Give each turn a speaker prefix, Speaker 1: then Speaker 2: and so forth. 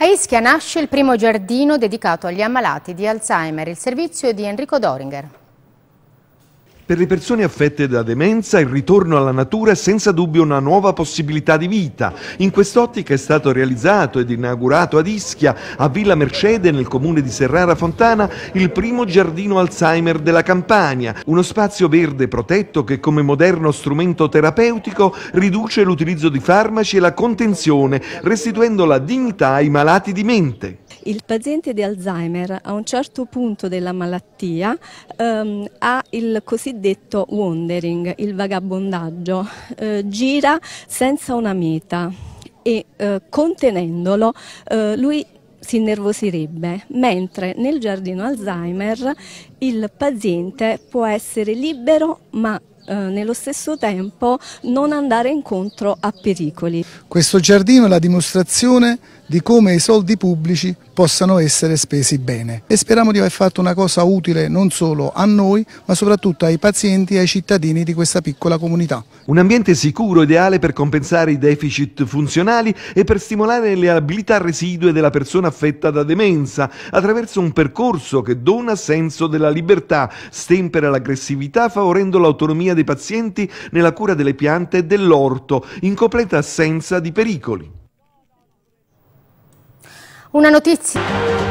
Speaker 1: A Ischia nasce il primo giardino dedicato agli ammalati di Alzheimer, il servizio di Enrico Doringer.
Speaker 2: Per le persone affette da demenza il ritorno alla natura è senza dubbio una nuova possibilità di vita. In quest'ottica è stato realizzato ed inaugurato ad Ischia, a Villa Mercede, nel comune di Serrara Fontana, il primo giardino Alzheimer della Campania, uno spazio verde protetto che come moderno strumento terapeutico riduce l'utilizzo di farmaci e la contenzione, restituendo la dignità ai malati di mente.
Speaker 1: Il paziente di Alzheimer a un certo punto della malattia ehm, ha il cosiddetto cosiddetto wandering, il vagabondaggio, eh, gira senza una meta e eh, contenendolo eh, lui si innervosirebbe, mentre nel giardino Alzheimer il paziente può essere libero ma eh, nello stesso tempo non andare incontro a pericoli.
Speaker 3: Questo giardino è la dimostrazione di come i soldi pubblici possano essere spesi bene e speriamo di aver fatto una cosa utile non solo a noi ma soprattutto ai pazienti e ai cittadini di questa piccola comunità.
Speaker 2: Un ambiente sicuro ideale per compensare i deficit funzionali e per stimolare le abilità residue della persona affetta da demenza attraverso un percorso che dona senso della libertà, stempera l'aggressività favorendo l'autonomia dei pazienti nella cura delle piante e dell'orto, in completa assenza di pericoli.
Speaker 1: Una notizia.